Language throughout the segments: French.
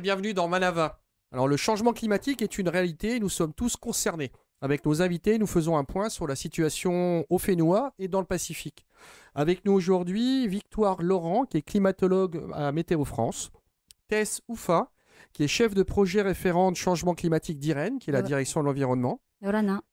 bienvenue dans Manava. Alors le changement climatique est une réalité et nous sommes tous concernés. Avec nos invités, nous faisons un point sur la situation au Fénois et dans le Pacifique. Avec nous aujourd'hui, Victoire Laurent, qui est climatologue à Météo France, Tess Oufa, qui est chef de projet référent de changement climatique d'IREN, qui est la direction de l'environnement,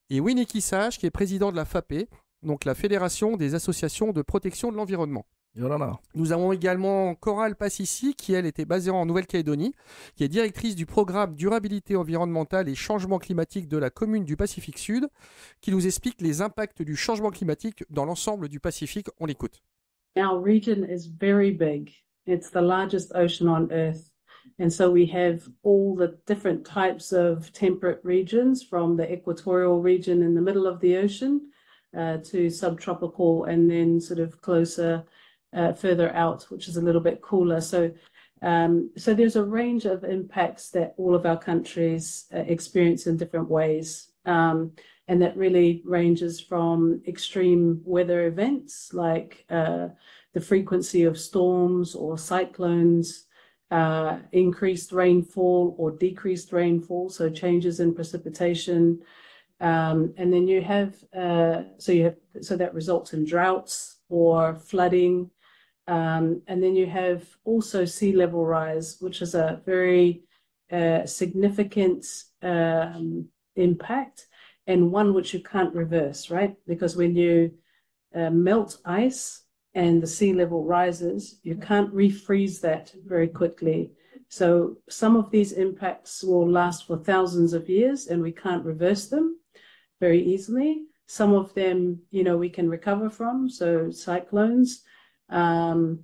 et Winnie Kissage, qui est président de la FAPE, donc la Fédération des associations de protection de l'environnement. Oh nous avons également Coral Passissi, qui elle était basée en Nouvelle-Calédonie, qui est directrice du programme Durabilité environnementale et changement climatique de la commune du Pacifique Sud, qui nous explique les impacts du changement climatique dans l'ensemble du Pacifique. On l'écoute. Our region is very big. It's the largest ocean on Earth. And so we have all the different types of temperate regions from the equatorial region in the middle of the ocean uh, to subtropical and then sort of closer. uh, further out, which is a little bit cooler. So, um, so there's a range of impacts that all of our countries uh, experience in different ways. Um, and that really ranges from extreme weather events like uh, the frequency of storms or cyclones, uh, increased rainfall or decreased rainfall, so changes in precipitation. Um, and then you have, uh, so you have, so that results in droughts or flooding um, and then you have also sea level rise, which is a very uh, significant um, impact and one which you can't reverse, right? Because when you uh, melt ice and the sea level rises, you can't refreeze that very quickly. So some of these impacts will last for thousands of years and we can't reverse them very easily. Some of them, you know, we can recover from, so cyclones, um,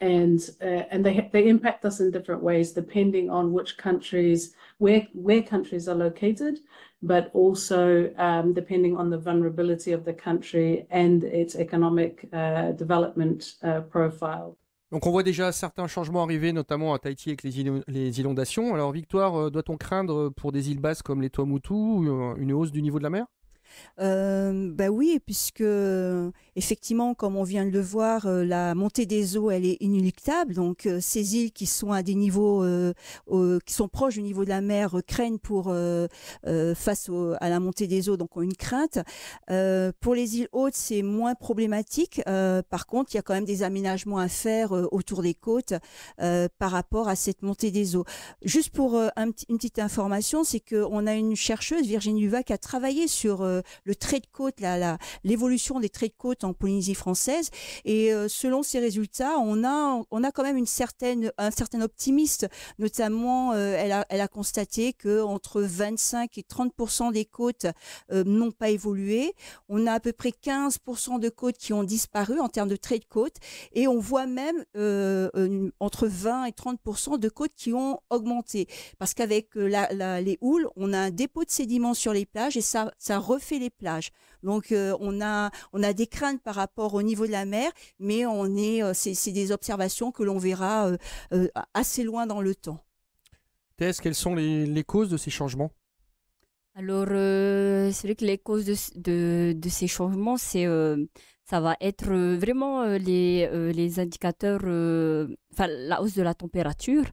and uh, and they they impact us in different ways depending on which countries where where countries are located, but also um, depending on the vulnerability of the country and its economic uh, development uh, profile. Donc on voit déjà certains changements arriver, notamment à Tahiti avec les, inondations. Alors Victoire, euh, doit-on craindre pour des îles basses comme les Tuamotu euh, une hausse du niveau de la mer euh, bah oui, puisque euh, effectivement, comme on vient de le voir, euh, la montée des eaux, elle est inéluctable. Donc euh, ces îles qui sont à des niveaux, qui sont proches du niveau de la mer, craignent pour face à la montée des eaux, donc ont une crainte. pour les îles hautes, c'est moins problématique. par contre, il y a quand même des aménagements à faire autour des côtes par rapport à cette montée des eaux. Juste pour une petite information, c'est qu'on a une chercheuse, Virginie Huva, qui a travaillé sur le trait de côte, l'évolution la, des traits de côte en Polynésie française. Et euh, selon ces résultats, on a, on a quand même une certaine, un certain optimiste. Notamment, euh, elle, a, elle a constaté que entre 25 et 30 des côtes euh, n'ont pas évolué. On a à peu près 15 de côtes qui ont disparu en termes de traits de côte. Et on voit même entre 20 et 30 de côtes qui ont augmenté. Parce qu'avec la, les houles, on a un dépôt de sédiments sur les plages et ça, ça refait les plages. Donc euh, on a on a des craintes par rapport au niveau de la mer, mais on est euh, c'est des observations que l'on verra euh, assez loin dans le temps. Tess, quelles sont les, les causes de ces changements alors, c'est vrai que les causes de, de, ces changements, c'est, ça va être vraiment les, les indicateurs, enfin, la hausse de la température,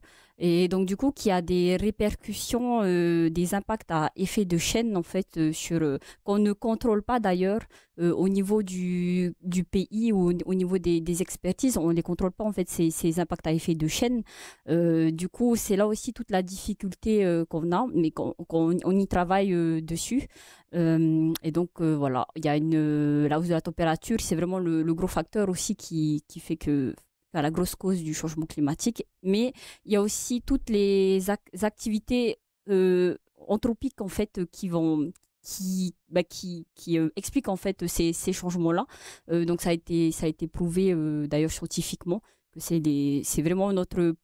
et donc du coup y a des répercussions, euh, des impacts à effet de chaîne en fait euh, sur euh, qu'on ne contrôle pas d'ailleurs au niveau du, du pays ou au niveau des, expertises, on ne les contrôle pas en fait ces, ces impacts à effet de chaîne. du coup, c'est là aussi toute la difficulté qu'on a, mais qu'on on, y travaille dessus. et donc voilà, il y a une la hausse de la température, c'est vraiment le, le, gros facteur aussi qui, qui fait que la grosse cause du changement climatique, mais il y a aussi toutes les activités euh, anthropiques en fait qui vont qui bah, qui, euh, expliquent en fait ces, changements là. Euh, donc ça a été ça a été prouvé d'ailleurs scientifiquement que c'est c'est vraiment notre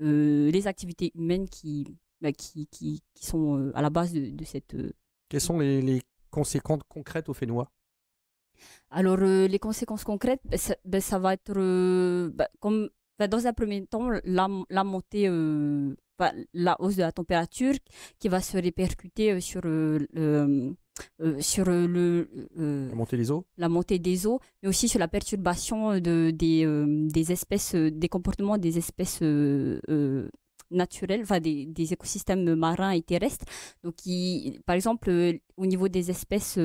les activités humaines qui bah, qui, qui, sont à la base de, cette. Quelles sont les, conséquences concrètes au Fenois? Alors, euh, les conséquences concrètes, ben, ben, ça, va être, euh, ben, comme, dans un premier temps, la, montée, euh, la hausse de la température qui va se répercuter sur le... sur le, la, montée des eaux. la montée des eaux, mais aussi sur la perturbation de, des, des espèces, des comportements des espèces naturelles, des, écosystèmes marins et terrestres. Donc, par exemple, au niveau des espèces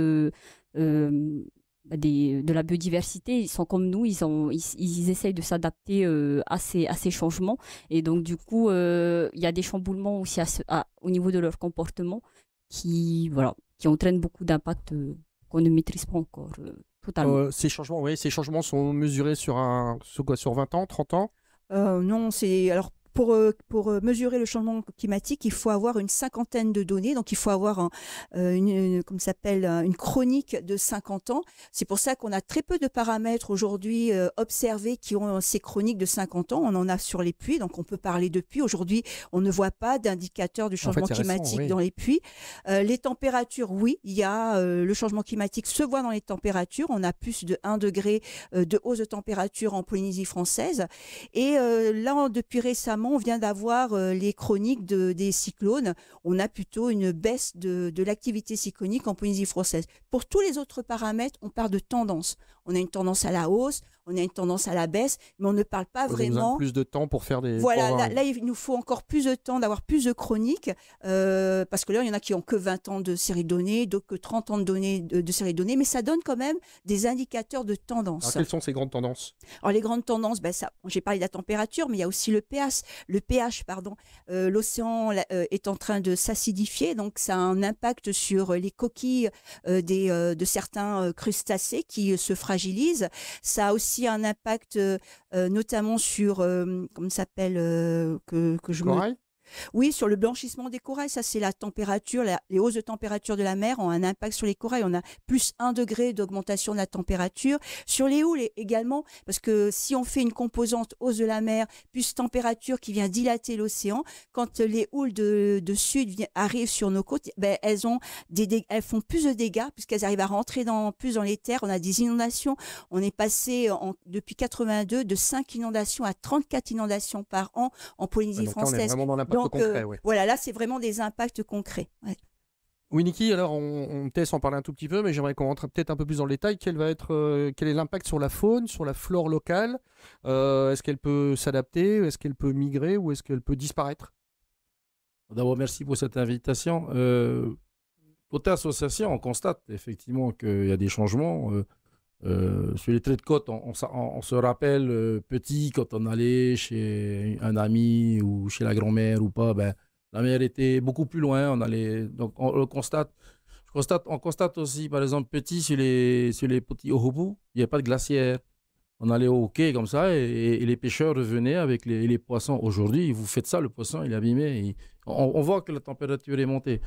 bah, euh, de la biodiversité, ils sont comme nous, ils, ont, ils, essayent de s'adapter euh, à, ces, à ces changements. Et donc, du coup, euh, il y a des chamboulements aussi à au niveau de leur comportement qui, voilà, qui entraînent beaucoup d'impact qu'on ne maîtrise pas encore totalement. ces, changements, oui, ces changements sont mesurés sur, un, sur, quoi, sur 20 ans, 30 ans non, c'est alors pour, euh, pour, euh, mesurer le changement climatique, il faut avoir une cinquantaine de données. Donc, il faut avoir euh, une, comme s'appelle, une chronique de 50 ans. C'est pour ça qu'on a très peu de paramètres aujourd'hui observés qui ont ces chroniques de 50 ans. On en a sur les puits, donc on peut parler de puits. Aujourd'hui, on ne voit pas d'indicateur du changement climatique dans les puits. les températures, oui, il y a le changement climatique se voit dans les températures. On a plus de 1 degré de hausse de température en Polynésie française. Et là, depuis récemment, on vient d'avoir euh, les chroniques des cyclones. On a plutôt une baisse de, l'activité cyclonique en Polynésie française. Pour tous les autres paramètres, on part de tendance. On a une tendance à la hausse, on a une tendance à la baisse, mais on ne parle pas on vraiment. plus de temps pour faire des. Voilà, là, il nous faut encore plus de temps, d'avoir plus de chroniques, euh, parce que là, il y en a qui ont que 20 ans de séries données, d'autres que 30 ans de, données, de, données, mais ça donne quand même des indicateurs de tendance. Alors, quelles sont ces grandes tendances Alors, les grandes tendances, ben, ça, j'ai parlé de la température, mais il y a aussi le pH. Le pH, pardon, euh, l'océan euh, est en train de s'acidifier, donc ça a un impact sur les coquilles des, de certains crustacés qui se fragilisent. Ça a aussi un impact euh, notamment sur, comment s'appelle, que, je Corail oui, sur le blanchissement des corails, ça c'est la température, les hausses de température de la mer ont un impact sur les corails. On a plus un degré d'augmentation de la température. Sur les houles également, parce que si on fait une composante hausse de la mer plus température qui vient dilater l'océan, quand les houles de, sud arrivent sur nos côtes, ben, elles, ont des, font plus de dégâts puisqu'elles arrivent à rentrer dans, plus dans les terres. On a des inondations. On est passé en, depuis 82 de 5 inondations à 34 inondations par an en Polynésie française. Donc, euh, voilà, là, c'est vraiment des impacts concrets. Oui, Niki, alors on, on peut parler un tout petit peu, mais j'aimerais qu'on rentre peut-être un peu plus dans le détail. Quel, va être, euh, quel est l'impact sur la faune, sur la flore locale euh, Est-ce qu'elle peut s'adapter Est-ce qu'elle peut migrer ou est-ce qu'elle peut disparaître D'abord, merci pour cette invitation. Euh, ta association, on constate effectivement qu'il y a des changements. Euh, sur les traits de côte, on, se rappelle euh, petit quand on allait chez un ami ou chez la grand-mère ou pas, ben, la mer était beaucoup plus loin. On allait, donc on constate. Je constate, on constate aussi, par exemple, petit sur les, sur les petits Ohobu, il n'y avait pas de glacière. On allait au quai comme ça et, les pêcheurs revenaient avec les, poissons. Aujourd'hui, vous faites ça, le poisson, il est abîmé. on, voit que la température est montée.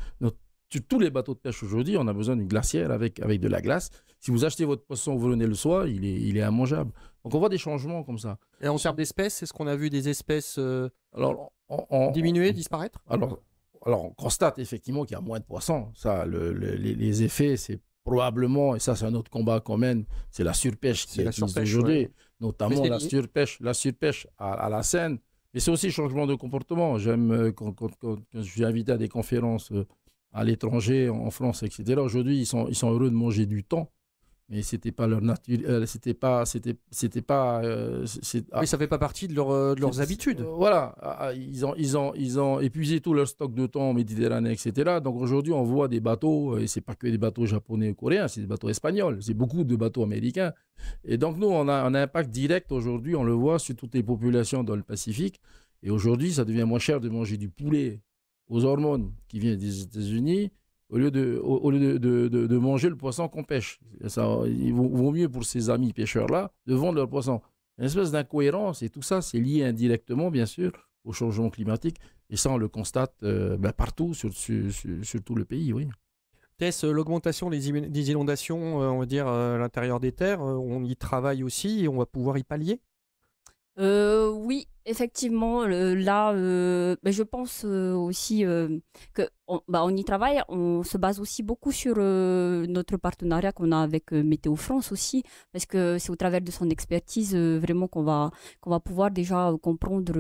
tous les bateaux de pêche aujourd'hui, on a besoin d'une glacière avec, avec de la glace. Si vous achetez votre poisson volonné le soir, il est, il est immangeable. Donc on voit des changements comme ça. Et en termes d'espèces, est-ce qu'on a vu des espèces euh, alors, diminuer, disparaître alors, alors on constate effectivement qu'il y a moins de poissons. Ça, les, effets, c'est probablement, et ça c'est un autre combat qu'on mène, c'est la surpêche qui est, utilisée aujourd'hui, notamment la surpêche, la surpêche à, la Seine. Mais c'est aussi changement de comportement. J'aime euh, quand, je suis invité à des conférences euh, à l'étranger, en France, etc. Aujourd'hui, ils sont, ils sont heureux de manger du temps mais c'était pas leur nature euh, c'était pas c'était c'était pas mais euh, ah. ça fait pas partie de, euh, de leurs habitudes voilà ah, ah, ils ont ils ont ils ont épuisé tout leur stock de temps en Méditerranée etc donc aujourd'hui on voit des bateaux et c'est pas que des bateaux japonais ou coréens c'est des bateaux espagnols c'est beaucoup de bateaux américains et donc nous on a un impact direct aujourd'hui on le voit sur toutes les populations dans le Pacifique et aujourd'hui ça devient moins cher de manger du poulet aux hormones qui vient des États-Unis au lieu de, au, lieu de, de, de, manger le poisson qu'on pêche. Ça, il vaut, mieux pour ces amis pêcheurs-là de vendre leur poisson. Une espèce d'incohérence et tout ça, c'est lié indirectement, bien sûr, au changement climatique. Et ça, on le constate euh, ben, partout, sur, sur, tout le pays, oui. Tess, euh, l'augmentation des inondations, euh, on va dire, à l'intérieur des terres, on y travaille aussi et on va pouvoir y pallier Oui, effectivement. là, ben, je pense aussi que bah, on, y travaille. On se base aussi beaucoup sur euh, notre partenariat qu'on a avec euh, Météo France aussi, parce que c'est au travers de son expertise euh, vraiment qu'on va, qu'on va pouvoir déjà comprendre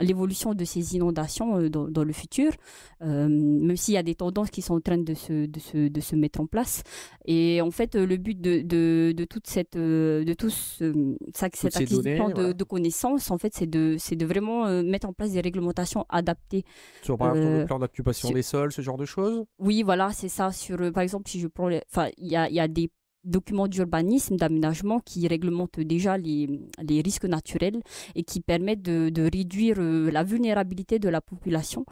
l'évolution de ces inondations dans, le futur, même s'il y a des tendances qui sont en train de se, de se, de se mettre en place. Et en fait, le but de, de, de toute cette, de tout cet cette de, de, connaissances, en fait, c'est de, c'est de vraiment mettre en place des réglementations adaptées sur, le euh, plan d'occupation des sols, ce genre de choses Oui, voilà, c'est ça. Sur, euh, par exemple, si je prends. Enfin, il y a, y a des documents d'urbanisme, d'aménagement qui réglementent déjà les, les, risques naturels et qui permettent de, de réduire euh, la vulnérabilité de la population.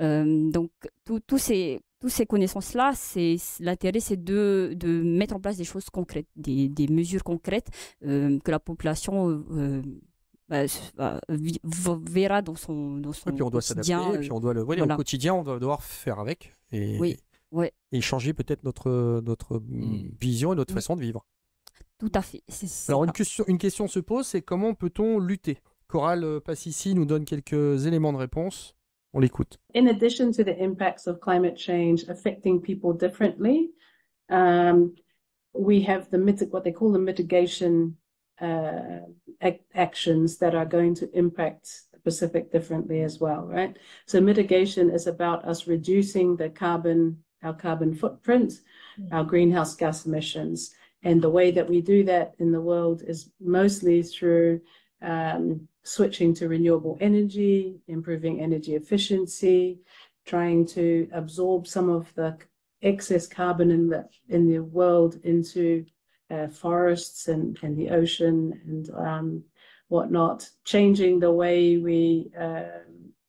donc, tous ces, toutes ces connaissances-là, l'intérêt, c'est de, de, mettre en place des choses concrètes, des, des mesures concrètes que la population bah, bah verra dans son dans puis on doit s'adapter euh, puis on doit le ouais, voilà. au quotidien on doit devoir faire avec et oui, ouais. et changer peut-être notre notre mmh, mm. vision et notre mm. façon de vivre tout à fait alors une question une question se pose c'est comment peut-on lutter Coral euh, passe ici nous donne quelques éléments de réponse on l'écoute in addition to the impacts of climate change affecting people differently um, we have the what they call the mitigation uh, ac actions that are going to impact the Pacific differently as well, right? So mitigation is about us reducing the carbon, our carbon footprint, mm. our greenhouse gas emissions. And the way that we do that in the world is mostly through um, switching to renewable energy, improving energy efficiency, trying to absorb some of the excess carbon in the in the world into uh, forests and, and the ocean and um, whatnot, changing the way we uh,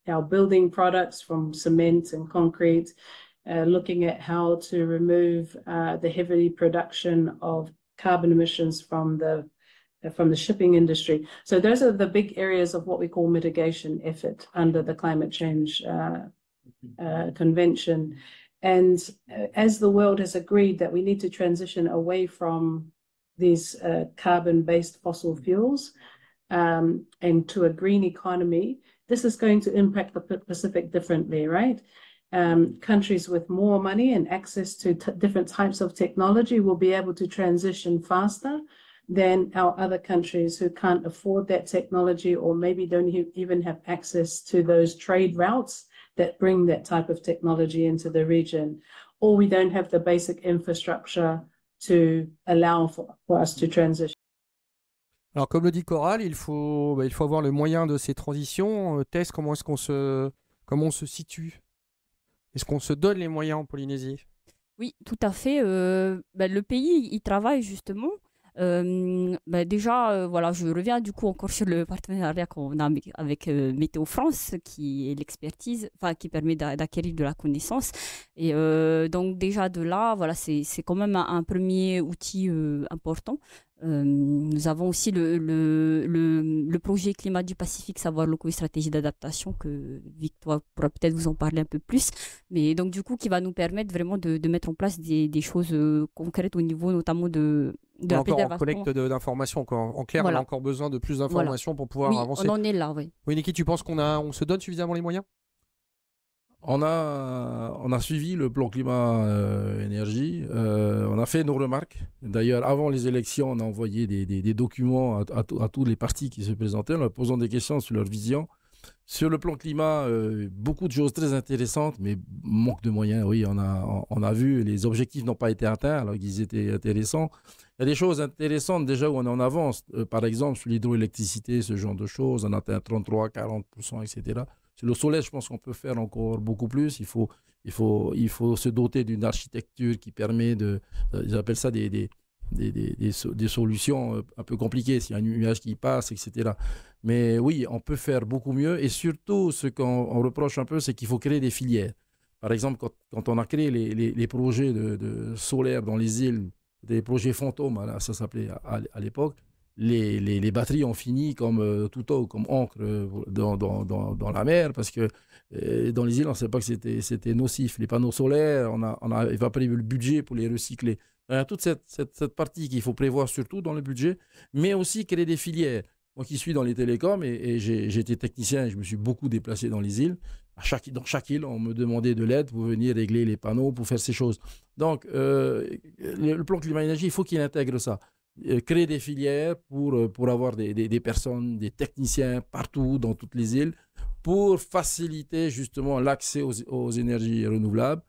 our building products from cement and concrete, uh, looking at how to remove uh, the heavy production of carbon emissions from the uh, from the shipping industry. So those are the big areas of what we call mitigation effort under the climate change uh, mm-hmm. uh, convention. And uh, as the world has agreed that we need to transition away from these uh, carbon based fossil fuels um, and to a green economy, this is going to impact the Pacific differently, right? Um, countries with more money and access to different types of technology will be able to transition faster than our other countries who can't afford that technology or maybe don't even have access to those trade routes that bring that type of technology into the region, or we don't have the basic infrastructure to allow for, for us to transition. Alors, comme le dit Coral, il faut, bah, il faut avoir le moyen de ces transitions. Euh, Tess, comment est-ce qu'on se, comment on se situe Est-ce qu'on se donne les moyens en Polynésie Oui, tout à fait. Euh, bah, le pays, il travaille justement euh, bah, déjà, euh, voilà, je reviens du coup encore sur le partenariat qu'on a avec euh, Météo France, qui est l'expertise, enfin qui permet d'acquérir de la connaissance. Et donc déjà de là, voilà, c'est quand même un premier outil important euh, nous avons aussi le, le, le, projet climat du Pacifique, savoir local et stratégie d'adaptation, que Victoire pourra peut-être vous en parler un peu plus, mais donc du coup qui va nous permettre vraiment de, de mettre en place des, des, choses euh, concrètes au niveau notamment de, de la encore en collecte d'informations. En clair, on a encore besoin de plus d'informations pour pouvoir avancer. On en est là, oui. Oui, Niki, tu penses qu'on a, on se donne suffisamment les moyens on a, suivi le plan climat-énergie. Euh, euh, on a fait nos remarques. D'ailleurs, avant les élections, on a envoyé des, documents à, tous les partis qui se présentaient en leur posant des questions sur leur vision. Sur le plan climat, euh, beaucoup de choses très intéressantes, mais manque de moyens. Oui, on a, a vu, les objectifs n'ont pas été atteints alors qu'ils étaient intéressants. Il y a des choses intéressantes déjà où on est en avance. par exemple, sur l'hydroélectricité, ce genre de choses, on atteint 33, 40%, etc le soleil, je pense qu'on peut faire encore beaucoup plus. Il faut, il faut, il faut se doter d'une architecture qui permet de. Euh, ils appellent ça des, des, des, des, des solutions euh, un peu compliquées, s'il y a un nuage qui passe, etc. Mais oui, on peut faire beaucoup mieux. Et surtout, ce qu'on reproche un peu, c'est qu'il faut créer des filières. Par exemple, quand, on a créé les, les, projets de, solaire dans les îles, des projets fantômes, ça s'appelait à l'époque, les, les, batteries ont fini comme euh, tout eau, comme encre euh, dans, dans, dans, la mer, parce que euh, dans les îles, on ne savait pas que c'était, c'était nocif. Les panneaux solaires, on a, on a le budget pour les recycler. Il y a toute cette, cette, partie qu'il faut prévoir surtout dans le budget, mais aussi créer des filières. Moi qui suis dans les télécoms et, j'étais technicien, et je me suis beaucoup déplacé dans les îles. À chaque, dans chaque île, on me demandait de l'aide pour venir régler les panneaux, pour faire ces choses. Donc, le, le, plan climat-énergie, il faut qu'il intègre ça. Euh, créer des filières pour, euh, pour avoir des, des, personnes, des techniciens partout dans toutes les îles pour faciliter justement l'accès aux, aux, énergies renouvelables.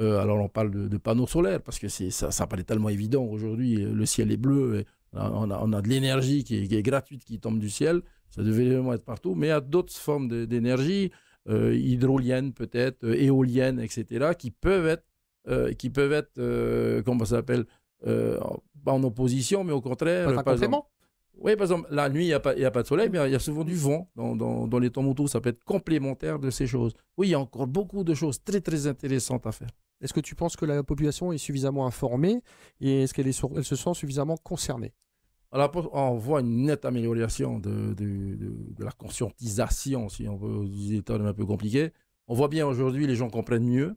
Euh, alors on parle de, panneaux solaires parce que ça, ça paraît tellement évident aujourd'hui, le ciel est bleu, on, a, on, a, de l'énergie qui, est gratuite qui tombe du ciel, ça devait vraiment être partout, mais il y a d'autres formes d'énergie, euh, hydroliennes peut-être, éoliennes, etc., qui peuvent être, qui peuvent être comment ça s'appelle, euh, pas en opposition, mais au contraire. Pas, oui, par exemple, la nuit, il n'y a, pas de soleil, mais il y a souvent du vent dans, les temps Ça peut être complémentaire de ces choses. Oui, il y a encore beaucoup de choses très, très intéressantes à faire. Est-ce que tu penses que la population est suffisamment informée et est-ce qu'elle est elle se sent suffisamment concernée alors, on voit une nette amélioration de, la conscientisation, si on veut dire. des un peu compliqués. On voit bien aujourd'hui, les gens comprennent mieux.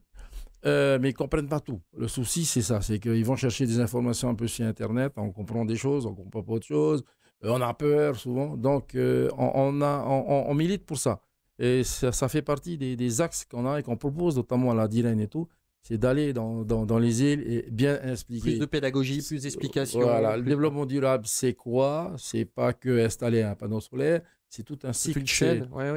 Euh, mais ils comprennent pas tout. Le souci, c'est ça, c'est qu'ils vont chercher des informations un peu sur Internet, on comprend des choses, on comprend pas autre chose, euh, on a peur souvent, donc euh, on, on, milite pour ça. Et ça, fait partie des, axes qu'on a et qu'on propose, notamment à la DIREN et tout, c'est d'aller dans, les îles et bien expliquer. Plus de pédagogie, plus d'explications. Voilà, le développement durable, c'est quoi C'est pas que installer un panneau solaire, c'est tout un cycle.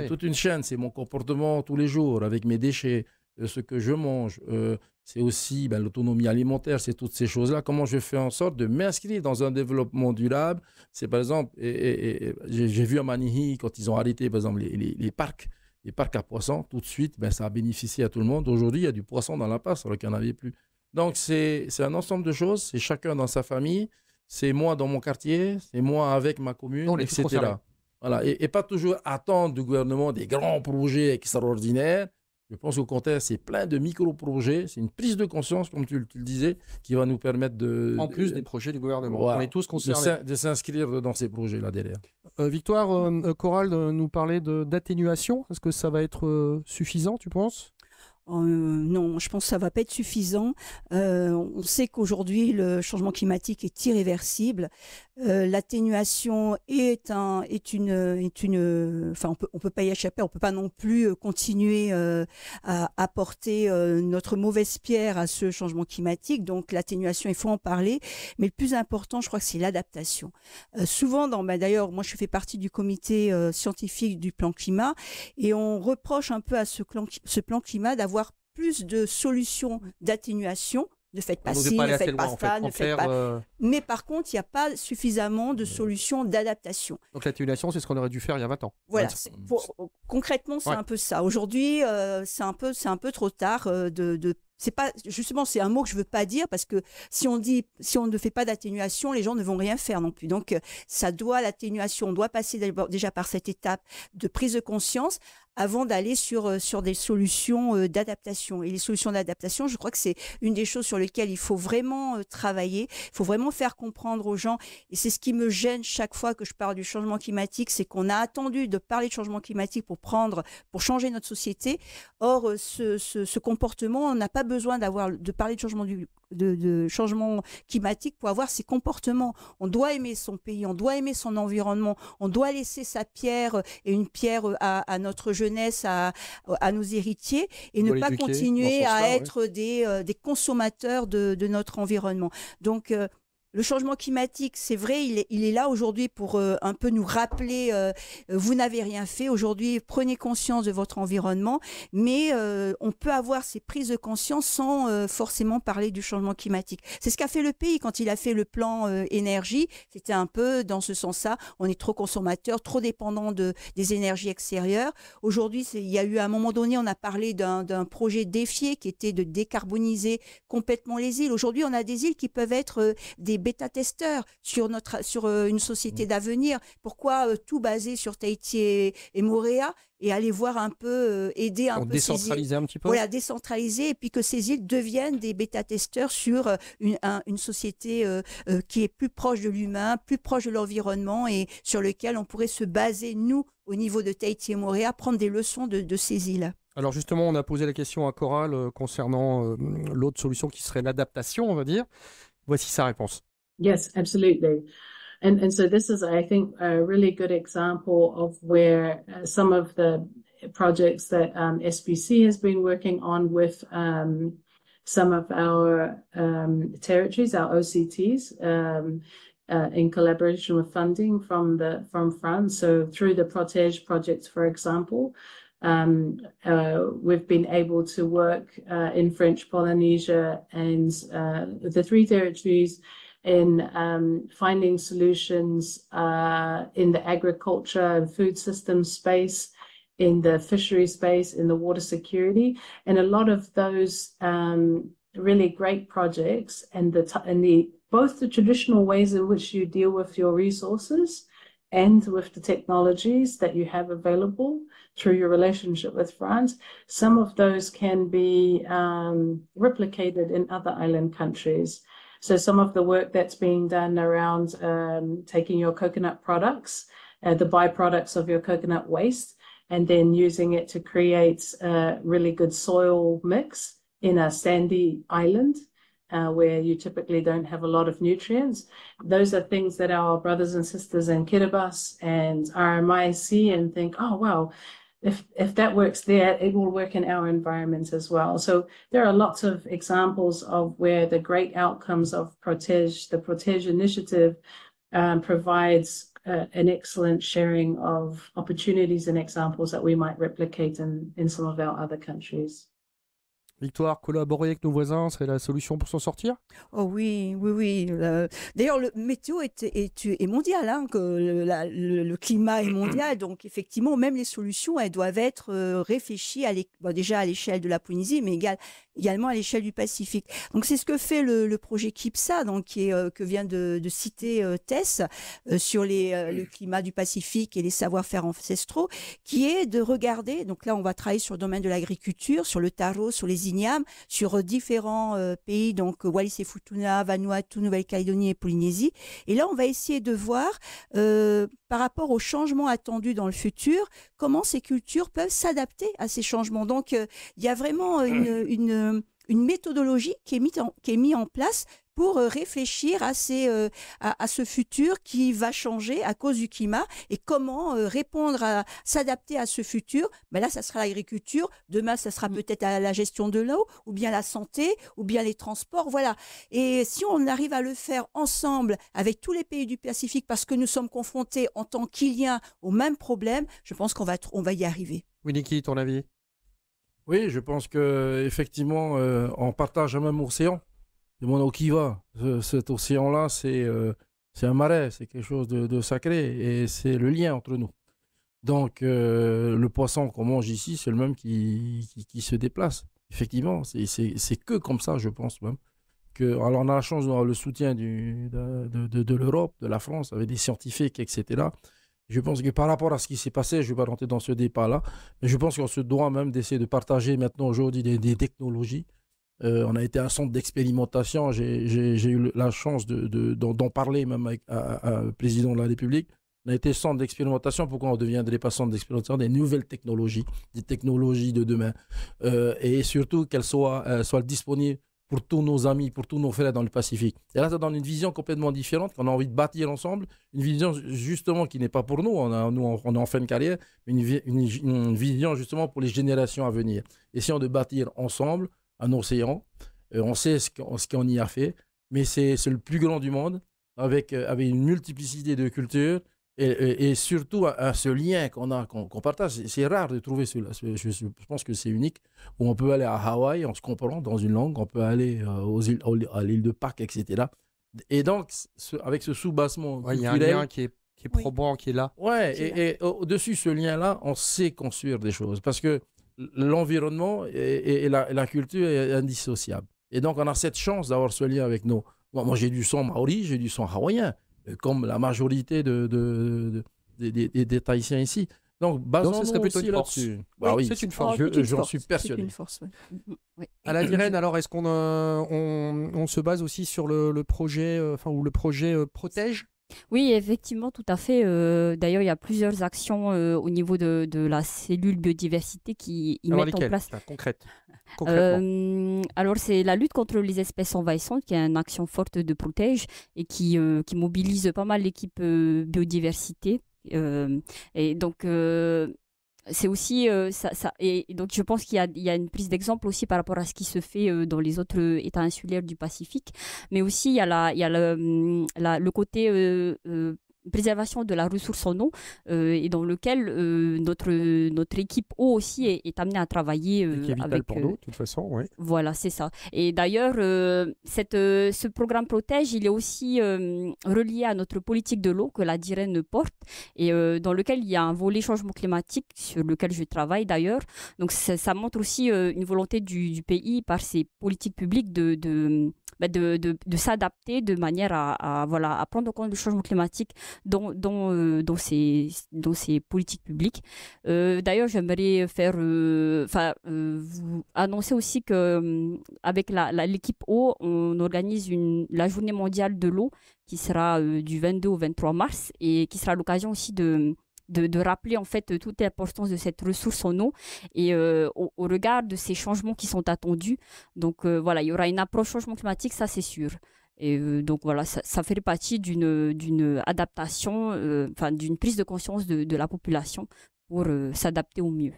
Toute une chaîne, c'est mon comportement tous les jours avec mes déchets, ce que je mange, euh, c'est aussi ben, l'autonomie alimentaire, c'est toutes ces choses-là. Comment je fais en sorte de m'inscrire dans un développement durable C'est par exemple, et, j'ai vu à Manihi, quand ils ont arrêté par exemple les, parcs, les parcs à poissons, tout de suite, ben, ça a bénéficié à tout le monde. Aujourd'hui, il y a du poisson dans la passe alors qu'il n'y en avait plus. Donc, c'est, un ensemble de choses, c'est chacun dans sa famille, c'est moi dans mon quartier, c'est moi avec ma commune, etc. Voilà. Et, et, pas toujours attendre du gouvernement des grands projets extraordinaires. Je pense au contraire, c'est plein de micro-projets, c'est une prise de conscience, comme tu, le disais, qui va nous permettre de... En plus des projets du gouvernement, on est tous concernés. De s'inscrire dans ces projets-là derrière. Euh, Victoire, euh, euh, Coral nous parlait d'atténuation, est-ce que ça va être suffisant, tu penses Oh, euh, non, je pense que ça va pas être suffisant. Euh, on sait qu'aujourd'hui le changement climatique est irréversible. Euh, l'atténuation est est une, est une, enfin on peut, peut pas y échapper. On peut pas non plus continuer à apporter notre mauvaise pierre à ce changement climatique. Donc l'atténuation, il faut en parler. Mais le plus important, je crois que c'est l'adaptation. souvent, dans, bah, d'ailleurs, moi je fais partie du comité scientifique du plan climat et on reproche un peu à ce ce plan climat d'avoir plus de solutions d'atténuation. Ne faites pas ci, ne faites pas ça, ne faites pas. Euh, Mais par contre, il n'y a pas suffisamment de solutions d'adaptation. Donc l'atténuation, c'est ce qu'on aurait dû faire il y a 20 ans. Voilà. concrètement, c'est un peu ça. Aujourd'hui, euh, c'est un peu, c'est un peu trop tard euh, de, de c'est pas justement c'est un mot que je veux pas dire parce que si on dit si on ne fait pas d'atténuation, les gens ne vont rien faire non plus. Donc euh, ça doit l'atténuation, on doit passer déjà par cette étape de prise de conscience avant d'aller sur euh, sur des solutions euh, d'adaptation. Et les solutions d'adaptation, je crois que c'est une des choses sur lesquelles il faut vraiment travailler, il faut vraiment faire comprendre aux gens et c'est ce qui me gêne chaque fois que je parle du changement climatique, c'est qu'on a attendu de parler de changement climatique pour prendre pour changer notre société. Or ce, ce, ce comportement, on n'a pas besoin besoin d'avoir de parler de changement du de, changement climatique pour avoir ses comportements. On doit aimer son pays, on doit aimer son environnement, on doit laisser sa pierre euh, et une pierre euh, à, notre jeunesse, à, à, nos héritiers et ne pas continuer à être des, euh, des consommateurs de, de, notre environnement. Donc le changement climatique, c'est vrai, il est, là aujourd'hui pour euh, un peu nous rappeler, euh, euh, vous n'avez rien fait. Aujourd'hui, prenez conscience de votre environnement, mais on peut avoir ces prises de conscience sans forcément parler du changement climatique. C'est ce qu'a fait le pays quand il a fait le plan énergie. C'était un peu dans ce sens-là. On est trop consommateur, trop dépendant de, des énergies extérieures. Aujourd'hui, il y a eu à un moment donné, on a parlé d'un projet défié qui était de décarboniser complètement les îles. Aujourd'hui, on a des îles qui peuvent être des bêta-testeurs sur, notre, sur euh, une société mm. d'avenir. Pourquoi euh, tout baser sur Tahiti et, Morea et aller voir un peu, euh, aider un peu ces îles. un petit peu. Voilà, décentraliser et puis que ces îles deviennent des bêta-testeurs sur une, société qui est plus proche de l'humain, plus proche de l'environnement et sur lequel on pourrait se baser, nous, au niveau de Tahiti et Moréa, prendre des leçons de ces îles. Alors justement, on a posé la question à Coral concernant l'autre solution qui serait l'adaptation, on va dire. Voici sa réponse. Yes, absolutely. And, and so this is, I think, a really good example of where uh, some of the projects that um, SBC has been working on with um, some of our um, territories, our OCTs, um, uh, in collaboration with funding from the from France. So through the Protege project, for example, um, uh, we've been able to work uh, in French Polynesia and uh, the three territories in um, finding solutions uh, in the agriculture and food system space, in the fishery space, in the water security. And a lot of those um, really great projects and the, and the both the traditional ways in which you deal with your resources and with the technologies that you have available through your relationship with France, some of those can be um, replicated in other island countries. So some of the work that's being done around um, taking your coconut products, uh, the byproducts of your coconut waste, and then using it to create a really good soil mix in a sandy island uh, where you typically don't have a lot of nutrients. Those are things that our brothers and sisters in Kiribati and RMIC and think, oh, well if if that works there, it will work in our environment as well. So there are lots of examples of where the great outcomes of Protege, the Protege initiative, um, provides uh, an excellent sharing of opportunities and examples that we might replicate in in some of our other countries. Victoire, collaborer avec nos voisins, serait la solution pour s'en sortir oh oui, oui, oui. Euh, d'ailleurs, le météo est, est mondial, hein, que le, climat est mondial, donc effectivement, même les solutions, elles doivent être euh, réfléchies à déjà à l'échelle de la Polynésie, mais également également à l'échelle du Pacifique. Donc c'est ce que fait le, le projet KIPSA, donc qui est, euh, que vient de, de citer euh, Tess euh, sur les, le climat du Pacifique et les savoir-faire ancestraux, qui est de regarder. Donc là, on va travailler sur le domaine de l'agriculture, sur le taro, sur les ignames, sur différents pays, donc Wallis et Futuna, Vanuatu, Nouvelle-Calédonie et Polynésie. Et là, on va essayer de voir par rapport aux changements attendus dans le futur, comment ces cultures peuvent s'adapter à ces changements. Donc, euh, il y a vraiment une, méthodologie qui est mise en place pour euh, réfléchir à, ces, euh, à, ce futur qui va changer à cause du climat et comment euh, répondre à s'adapter à ce futur. Mais là, ça sera l'agriculture. Demain, ça sera mm. peut-être la gestion de l'eau ou bien la santé ou bien les transports. Voilà. Et si on arrive à le faire ensemble avec tous les pays du Pacifique parce que nous sommes confrontés en tant qu'Iliens au même problème, je pense qu'on va, on va y arriver. Niki, ton avis oui, je pense que effectivement, on partage un même océan demande monde qui va. cet océan-là, c'est euh, c'est un marais, c'est quelque chose de, sacré et c'est le lien entre nous. Donc, euh, le poisson qu'on mange ici, c'est le même qui, qui, se déplace. Effectivement, c'est que comme ça, je pense même. Que, alors, on a la chance d'avoir le soutien du, de, de, l'Europe, de la France, avec des scientifiques, etc. Je pense que par rapport à ce qui s'est passé, je ne vais pas rentrer dans ce débat-là, mais je pense qu'on se doit même d'essayer de partager maintenant aujourd'hui des, des, technologies euh, on a été un centre d'expérimentation. J'ai eu la chance d'en parler même avec le président de la République. On a été centre d'expérimentation. Pourquoi on ne deviendrait pas centre d'expérimentation des nouvelles technologies, des technologies de demain euh, Et surtout qu'elles euh, soient, disponibles pour tous nos amis, pour tous nos frères dans le Pacifique. Et là, ça donne une vision complètement différente qu'on a envie de bâtir ensemble, une vision justement qui n'est pas pour nous, on est en fin de carrière, une, vision justement pour les générations à venir. Essayons de bâtir ensemble un océan. Euh, on sait ce qu'on y a fait, mais c'est le plus grand du monde, avec, euh, avec une multiplicité de cultures, et, surtout ce lien qu'on a, qu'on partage. C'est rare de trouver cela. Je, pense que c'est unique. Où on peut aller à Hawaï, en se comprenant, dans une langue. On peut aller euh, aux îles, à l'île de Pâques, etc. Et donc, avec ce sous-bassement il y a un lien qui est, qui est probant, qui est là. Ouais. et, et au-dessus ce lien-là, on sait construire des choses parce que l'environnement et, la, culture est indissociable. Et donc, on a cette chance d'avoir ce lien avec nous. Moi, j'ai du sang maori, j'ai du sang hawaïen, euh, comme la majorité de, des, des Tahitiens ici. Donc, basons ce serait plutôt dessus bah c'est une force. J'en suis persuadé. À la Dirène, alors est-ce qu'on euh, on, se base aussi sur le, projet, enfin le projet euh, protège oui, effectivement, tout à fait. Euh, d'ailleurs, il y a plusieurs actions euh, au niveau de, la cellule biodiversité qui y mettent en place. Enfin, concrète. Euh, alors, c'est la lutte contre les espèces envahissantes qui est une action forte de protège et qui, qui mobilise pas mal l'équipe biodiversité. et donc, c'est aussi euh, ça, et donc je pense qu'il y, a, une prise d'exemple aussi par rapport à ce qui se fait euh, dans les autres euh, États insulaires du Pacifique mais aussi il y a, la, il y hum, le, côté préservation de la ressource en eau euh, et dans lequel euh, notre, notre équipe eau aussi est, amenée à travailler. Euh, avec, pour nous, de toute façon, Voilà, c'est ça. Et d'ailleurs, cette ce programme Protège, il est aussi relié à notre politique de l'eau que la DIREN porte et dans lequel il y a un volet changement climatique sur lequel je travaille d'ailleurs. Donc ça, montre aussi une volonté du, pays par ses politiques publiques de, de bah, de, de, s'adapter de manière à, voilà, à prendre en compte le changement climatique dans, dans, euh, dans, ces, dans ces politiques publiques. Euh, d'ailleurs, j'aimerais faire euh, enfin vous annoncer aussi que avec l'équipe la, eau, on organise une, la journée mondiale de l'eau qui sera du 22 au 23 mars et qui sera l'occasion aussi de de, rappeler en fait toute l'importance de cette ressource en eau et euh, au, regard de ces changements qui sont attendus. Donc euh, voilà, il y aura une approche changement climatique, ça c'est sûr. Et euh, donc voilà, ça, fait partie d'une adaptation, enfin d'une prise de conscience de, de la population pour s'adapter au mieux.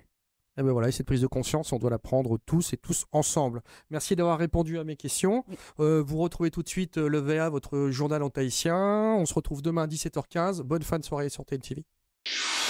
Et eh ben voilà, cette prise de conscience, on doit la prendre tous et tous ensemble. Merci d'avoir répondu à mes questions. vous retrouvez tout de suite le VA, votre journal en tahitien. On se retrouve demain à 17h15. Bonne fin de soirée sur TNTV.